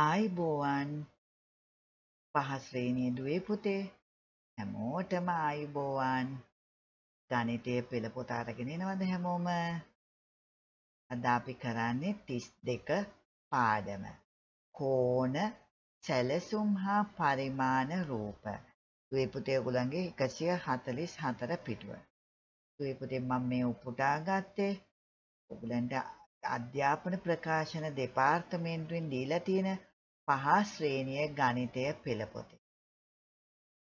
ආයිබෝවන් පහස්ශ්‍රේණිය දුවේ පුතේ හැමෝටම ආයිබෝවන් ගනිතය පෙළ පොතාරගෙනෙනවද හැමෝම අදාපි කරන්නේ තිස් දෙක පාඩම කෝන සැලසුම් හා පරිමාණ රූප දුවපුතය ගුළන්ගේ එකසිය හතලිස් හතර පිටුව දුවපුතේ මම මේ උපුටා ගත්තේ ඔගුලන්ට අධ්‍යාපන ප්‍රකාශන දෙපාර්තමේන්තුවෙන් දීලා තියෙන පහ ශ්‍රේණිය ගණිතය පෙළපොතේ.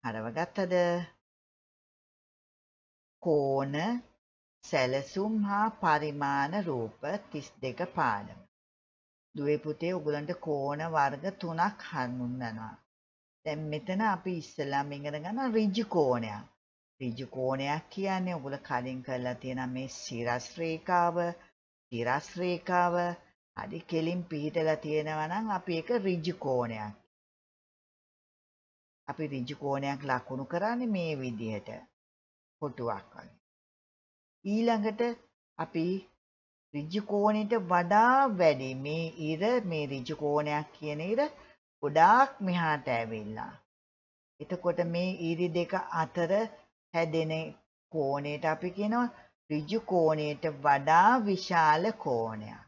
හරවගත්තද? කෝණ සැලසුම් හා පරිමාණ රූප 32 පාඩම. දුවේ පුතේ ඔයගලන්ට කෝණ වර්ග තුනක් හඳුන්වනවා. දැන් මෙතන අපි ඉස්සෙල්ලාම ඉගෙන ගන්න ඍජු කෝණයක්. ඍජු කෝණයක් කියන්නේ ඔයගොල්ලෝ කලින් කරලා තියෙන මේ සිරස් රේඛාව, තිරස් රේඛාව හරි කෙලින් පිහිටලා තියෙනවා නම් අපි ඒක ඍජු කෝණයක්. අපි ඍජු කෝණයක් ලකුණු කරන්නේ මේ විදිහට. කොටුවක් වගේ. ඊළඟට අපි ඍජු කෝණයට වඩා වැඩි මේ ඉර මේ ඍජු කෝණයක් කියන ඉර ගොඩාක් මෙහාට ඇවිල්ලා. එතකොට මේ ඉරි දෙක අතර හැදෙන කෝණයට අපි කියනවා ඍජු කෝණයට වඩා විශාල කෝණයක්.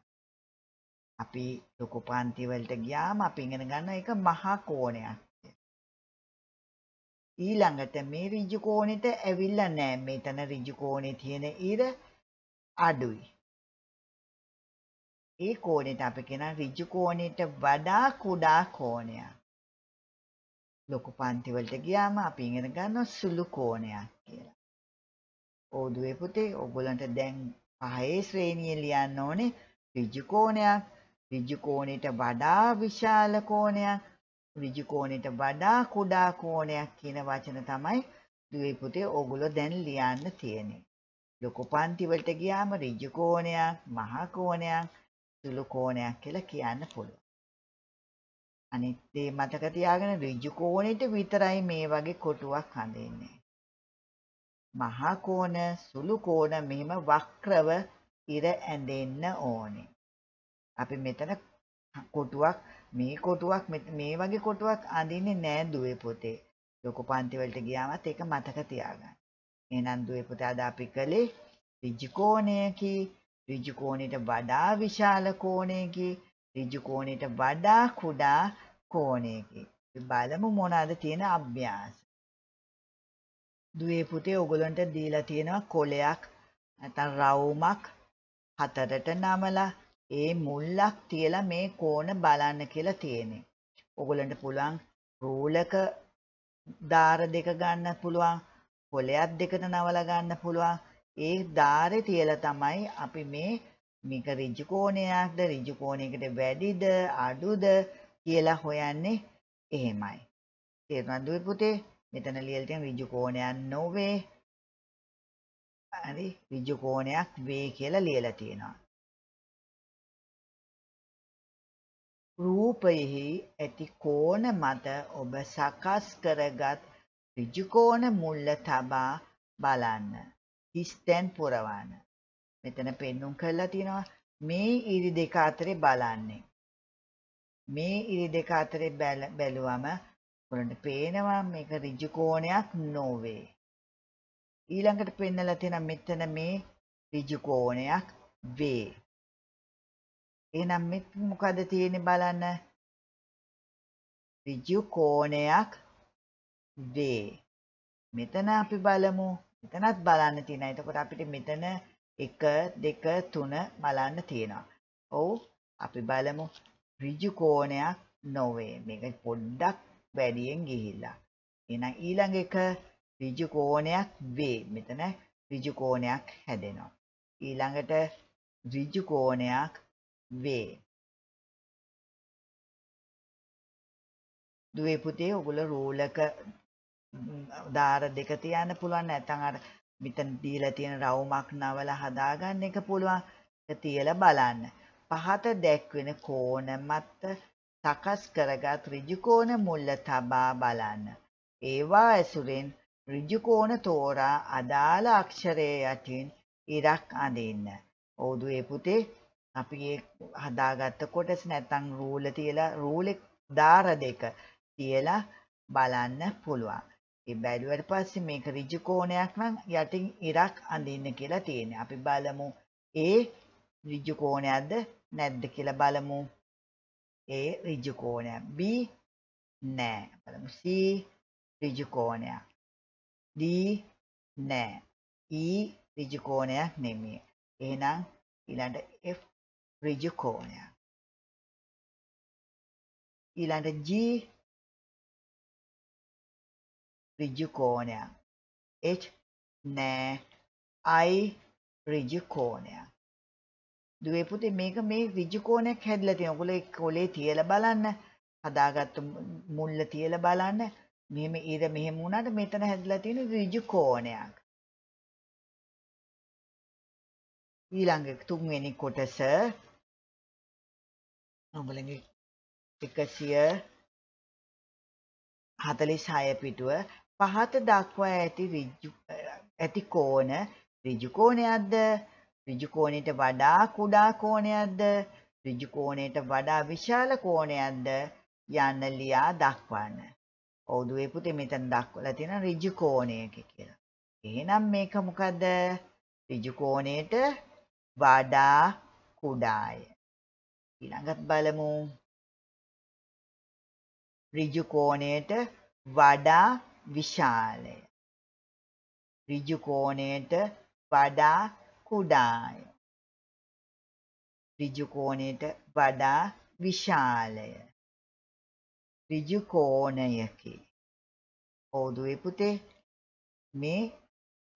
අපි ලොකු පන්තිවලට ගියාම අපි ඉගෙන ගන්න එක මහා කෝණයක්. ඊළඟට මේ ඍජු කෝණෙට ඇවිල්ලා නැහැ. මෙතන ඍජු කෝණේ තියෙන ඉර අඩුයි. ඒ කෝණයට අපි කියන ඍජු කෝණයට වඩා කුඩා කෝණයක්. ලොකු පන්තිවලට ගියාම අපි ඉගෙන ගන්න සුළු කෝණයක් කියලා. ඕදුවේ පුතේ ඔයගොල්ලන්ට දැන් පහේ ශ්‍රේණිය ලියන්න ඕනේ ඍජු කෝණයක් ඍජු කෝණයට වඩා විශාල කෝණයක් ඍජු කෝණයට වඩා කුඩා කෝණයක් කියන වචන තමයි දුවේ පුතේ ඕගොල්ලෝ දැන් ලියන්න තියෙන්නේ. ලොකු පන්ති වලට ගියාම ඍජු කෝණයක්, මහා කෝණයක්, සුළු කෝණයක් කියලා කියන්න පුළුවන්. අනිත් දේ මතක තියාගෙන ඍජු කෝණයට විතරයි මේ වගේ කොටුවක් හඳින්නේ. මහා කෝණ, සුළු කෝණ මෙහිම වක්‍රව ඉර ඇඳෙන්න ඕනේ. අපි මෙතන කොටුවක් මේ කොටුවක් මේ වගේ කොටුවක් අඳින්නේ නෑ දුවේ පොතේ. ලොකු පන්ති වලට ගියාමත් ඒක මතක තියාගන්න. එහෙනම් දුවේ පුතා අද අපි කළේ ඍජු කෝණයකි ඍජු කෝණයට වඩා විශාල කෝණයකි ඍජු කෝණයට වඩා කුඩා කෝණයකි බලමු මොනවාද තියෙන අභ්‍යාස දුවේ පුතේ ඔයගලන්ට දීලා තියෙනවා කොලයක් නැත්නම් රවුමක් හතරට නමලා ඒ මුල්ලක් තියලා මේ කෝණ බලන්න කියලා තියෙන්නේ. ඔගලන්ට පුළුවන් රූලක දාර දෙක ගන්න පුළුවන්, කොලයක් දෙකට නවලා ගන්න පුළුවන්. ඒ දාරේ තියලා තමයි අපි මේ මේක ඍජු කෝණයක්ද, ඍජු කෝණයකට වැඩිද, අඩුද කියලා හොයන්නේ එහෙමයි. තේරුණාද පුතේ? මෙතන ලියලා තියෙන ඍජු කෝණයක් නොවේ. හරි ඍජු කෝණයක් වේ කියලා ලියලා තියෙනවා. රූපයෙහි ඇති කෝණ මත ඔබ සකස් කරගත් ඍජුකෝණ මුල්ල තබා බලන්න. හිස්තෙන් පුරවන්න. මෙතන පෙන්눔 කරලා තියෙනවා මේ ඉරි දෙක අතරේ බලන්නේ. මේ ඉරි දෙක අතරේ බැලුවම ඔයාලට පේනවා මේක ඍජු කෝණයක් නොවේ. ඊළඟට පෙන්වලා තියෙන මෙතන මේ ඍජු කෝණයක් වේ. එහෙනම් මෙත් මොකද තියෙන්නේ බලන්න. ඍජු කෝණයක් D. මෙතන අපි බලමු. මෙතනත් බලන්න තියෙනවා. එතකොට අපිට මෙතන 1 2 3 බලන්න තියෙනවා. ඔව් අපි බලමු. ඍජු කෝණයක් නොවේ. මේක පොඩ්ඩක් වැඩියෙන් ගිහිල්ලා. එහෙනම් ඊළඟ එක ඍජු කෝණයක් V. මෙතන ඍජු කෝණයක් හැදෙනවා. ඊළඟට ඍජු කෝණයක් වේ. දුවේ පුතේ ඔගොල්ලෝ රූලක දාර දෙක තියන්න පුළුවන් නැත්නම් අර මෙතන දීලා තියෙන රවුමක් නවලා හදාගන්න එක පුළුවන්. ඒක තියලා බලන්න. පහත දැක්වෙන කෝණ මත සකස් කරගත් ඍජු කෝණ මුල්ල තබා බලන්න. ඒවා ඇසුරෙන් ඍජු කෝණ තෝරා අදාළ අක්ෂරයේ යටින් ඉරක් අඳින්න. ඕදුවේ පුතේ අපි හදාගත්ත කොටස් නැත්තං රූල තියලා රූලෙක් දාර දෙක තියලා බලන්න පුළුවන්. ඒ බැලුවට පස්සේ මේක ඍජු කෝණයක් නම් යටින් ඉරක් අඳින්න කියලා තියෙනවා. අපි බලමු ඒ ඍජු කෝණයක්ද නැද්ද කියලා බලමු. ඒ ඍජු කෝණයක්. B නෑ. බලමු C ඍජු කෝණයක්. D නෑ. E ඍජු කෝණයක් නෙමෙයි. එහෙනම් ඊළඟට F regioconea. ඊළඟට G ඍජු කෝණයක් H නෑ I ඍජු කෝණයක් දුවේ පුතේ මේක මේ ඍජු කෝණයක් හැදලා තියෙනවා. ඔගොල්ලෝ කොලේ තියලා බලන්න. හදාගත්තු මුල්ල තියලා බලන්න. මෙහෙම ඉර මෙහෙම වුණාට මෙතන හැදලා තියෙන ඍජු කෝණයක්. ඊළඟ තුන්වෙනි කොටස නොබලගේ එකසිය හතලි ශය පිටුව පහත දක්වා ඇති ඇති කෝන රිජුකෝණයක්ද රිජුකෝණයට වඩා කුඩා කෝණයක්ද රිජුකෝණයට වඩා විශාල කෝණයක්ද යන්න ලියා දක්වන්න. ඔවුදුවේ පුතේ මෙතන දක්වලා තියෙන රිජුකෝණයක කියලා. එහෙනම් මේක මොකද? රිජුකෝණයට වඩා කුඩාය. ඊළඟත් බලමු ඍජු කෝණයට වඩා විශාලය ඍජු කෝණයට වඩා කුඩාය ඍජු කෝණයට වඩා විශාලය ඍජු කෝණයකි ඕදුවේ පුතේ මේ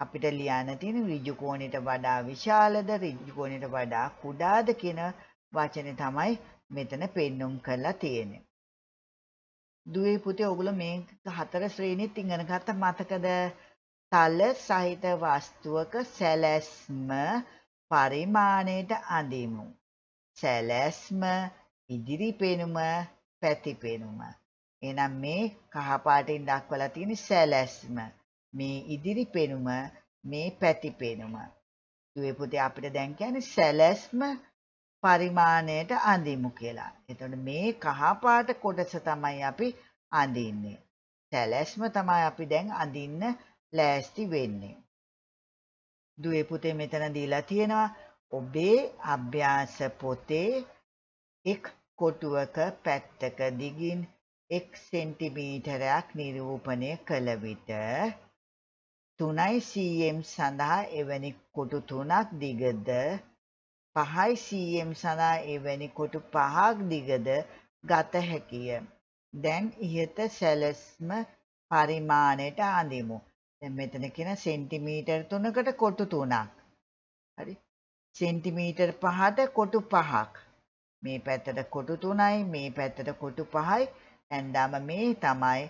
අපිට ලියන්න තියෙන ඍජු කෝණයට වඩා විශාලද ඍජු කෝණයට වඩා කුඩාද කියන වචනේ තමයි මෙතන පෙන්눔 කරලා තියෙන්නේ. දුවේ පුතේ ඔයගොල්ලෝ මේක හතර ශ්‍රේණියත් ඉගෙන ගත්ත මතකද? තල සහිත වස්තුවක සැලැස්ම පරිමාණයට අඳිමු. සැලැස්ම ඉදිරි පෙනුම පැති පෙනුම. එහෙනම් මේ කහ පාටින් දක්වලා තියෙන සැලැස්ම මේ ඉදිරි පෙනුම මේ පැති පෙනුම. දුවේ පුතේ අපිට දැන් කියන්නේ සැලැස්ම පරිමාණයට අඳිමු කියලා. එතකොට මේ කහ පාට කොටස තමයි අපි අඳින්නේ. සැලැස්ම තමයි අපි දැන් අඳින්න ලෑස්ති වෙන්නේ. දුවේ පුතේ මෙතන දීලා තියෙනවා ඔබේ අභ්‍යාස පොතේ එක් කොටුවක පැත්තක දිගින් එක් සෙන්ටිමීටරයක් නිරූපණය කළ විට තුනයි සම් සඳහා එවැනි කොටු තුනක් දිගද 5යි සීයම් සඳහා එවැනි කොටු පහක් දිගද ගත හැකිය. දැන් ඉහත සැලස්ම පරිමාණයට අඳිමු. දැන් මෙතන කියන සෙන්ටිමීටර් 3කට කොටු 3ක්. හරි. සෙන්ටිමීටර් 5ට කොටු 5ක්. මේ පැත්තට කොටු 3යි මේ පැත්තට කොටු 5යි. ඇඳාම මේ තමයි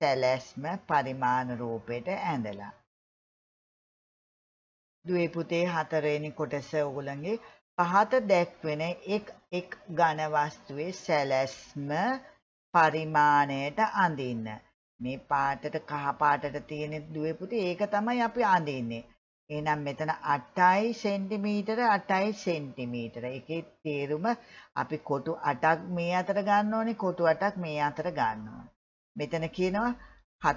සැලැස්ම පරිමාණ රූපයට ඇඳලා. දුවේ පුතේ හතරවෙනි කොටස ඔයගොල්ලන්ගේ පහත දැක්වෙන එක් එක් ඝන වස්තුවේ සැලැස්ම පරිමාණයට අඳින්න. මේ පාටට කහ පාටට තියෙන දුවේ පුතේ ඒක තමයි අපි අඳින්නේ. එහෙනම් මෙතන 8යි සෙන්ටිමීටර 8යි සෙන්ටිමීටර. ඒකේ තේරුම අපි කොටු 8ක් මේ අතර ගන්න ඕනේ කොටු 8ක් මේ අතර ගන්න ඕනේ. මෙතන කියනවා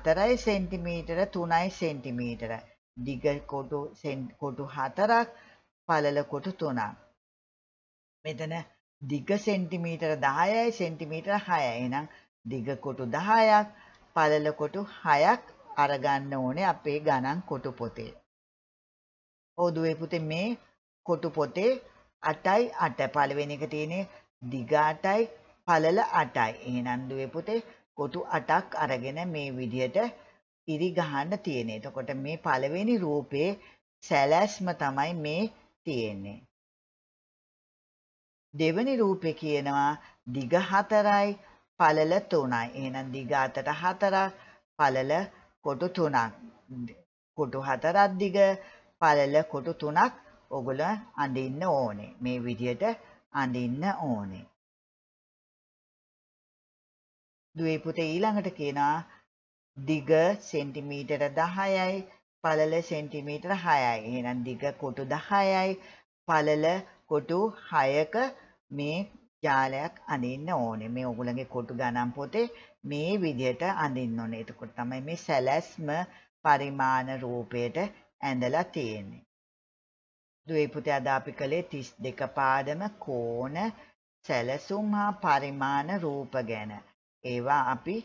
4යි සෙන්ටිමීටර 3යි සෙන්ටිමීටර. දිග කොටු කොටු 4ක් පළල කොටු 3ක්. මෙතන දිග සෙන්ටිමීටර 10යි සෙන්ටිමීටර 6යි. එහෙනම් දිග කොටු 10ක්, පළල කොටු 6ක් අරගන්න ඕනේ අපේ ගණන් කොටු පොතේ. ඕදුවේ පුතේ මේ කොටු පොතේ 8යි 8 පළවෙනි එක තියෙන්නේ දිග 8යි, පළල 8යි. එහෙනම් දුවේ පුතේ කොටු 8ක් අරගෙන මේ විදිහට ඉරි ගහන්න තියෙන්නේ. එතකොට මේ පළවෙනි රූපේ සැලැස්ම තමයි මේ තියෙන්නේ. දෙවනි රූපේ කියනවා දිග හතරයි පළල තුනයි. එහෙනම් දිග අතට හතරක්, පළල කොටු තුනක්. කොටු හතරක් දිග, පළල කොටු තුනක් ඔගොල්ලෝ අඳින්න ඕනේ. මේ විදියට අඳින්න ඕනේ. දුවේ පුතේ ඊළඟට කියනවා දිග සෙන්ටිමීටර 10යි, පළල සෙන්ටිමීටර 6යි. එහෙනම් දිග කොටු 10යි, පළල කොටු 6ක මේ ජාලයක් අඳින්න ඕනේ. මේ ඔයගොල්ලන්ගේ කොටු ගණන් පොතේ මේ විදිහට අඳින්න ඕනේ. එතකොට තමයි මේ සැලැස්ම පරිමාණ රූපයට ඇඳලා තියෙන්නේ. දුවේ පුතේ අද අපි කළේ 32 පාදම කෝණ සැලසුම් හා පරිමාණ රූප ගැන. ඒවා අපි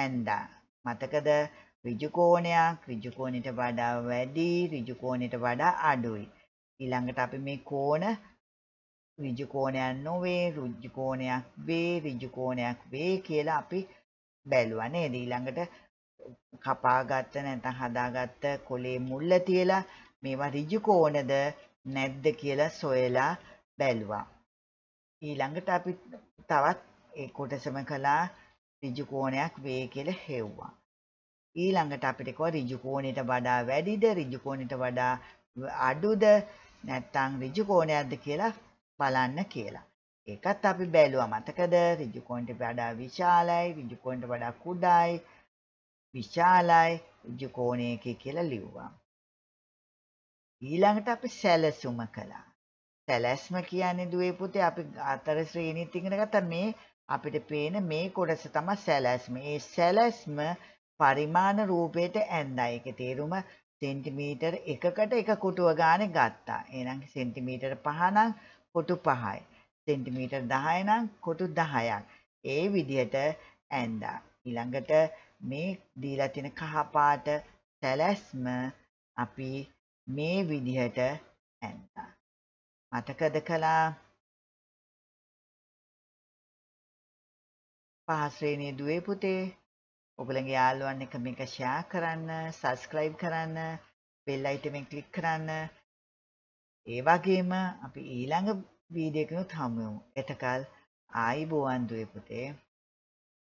ඇඳා. මතකද ඍජු කෝණයක් ඍජු කෝණයට වඩා වැඩි ඍජු කෝණයට වඩා අඩුයි. ඊළඟට අපි මේ කෝණ ඍජු කෝණයක් නොවේ ඍජු කෝණයක් වේ ඍජු කෝණයක් වේ කියලා අපි බැලුවා නේද ඊළඟට කපාගත්ත නැත්නම් හදාගත්ත කොලේ මුල්ල තියලා මේවා ඍජු කෝණද නැද්ද කියලා සොයලා බැලුවා ඊළඟට අපි තවත් ඒ කොටසම කළා ඍජු කෝණයක් වේ කියලා හෙව්වා ඊළඟට අපිට කොහොම ඍජු කෝණයට වඩා වැඩිද ඍජු කෝණයට වඩා අඩුද නැත්නම් ඍජු කෝණයක්ද කියලා බලන්න කියලා. ඒකත් අපි බැලුවා මතකද? ඍජුකෝණයට වඩා විශාලයි, ඍජුකෝණයට වඩා කුඩායි, විශාලයි ඍජුකෝණයක කියලා ලිව්වා. ඊළඟට අපි සැලසුම කළා. සැලැස්ම කියන්නේ දුවේ පුතේ අපි අතර ශ්‍රේණිත් ඉගෙන ගත්තා මේ අපිට පේන මේ කොටස තමයි සැලැස්ම. ඒ සැලැස්ම පරිමාණ රූපයට ඇඳා. ඒකේ තේරුම සෙන්ටිමීටර් එකකට එක කුටුව ගානේ ගත්තා. එහෙනම් සෙන්ටිමීටර් 5 නම් කොටු 5යි. සෙන්ටිමීටර් 10 නම් කොටු 10ක්. ඒ විදිහට ඇඳා. ඊළඟට මේ දීලා තියෙන කහ පාට සැලැස්ම අපි මේ විදිහට ඇඳා. මතකද කළා? පහ ශ්‍රේණියේ දුවේ පුතේ ඔගලගේ යාළුවන් එක මේක ෂෙයා කරන්න, subscribe කරන්න, bell icon එක ක්ලික් කරන්න ඒ වගේම අපි ඊළඟ වීඩියෝ එකනොත් හමු වෙමු. එතකල් ආයිබෝවන් දුවේ පුතේ.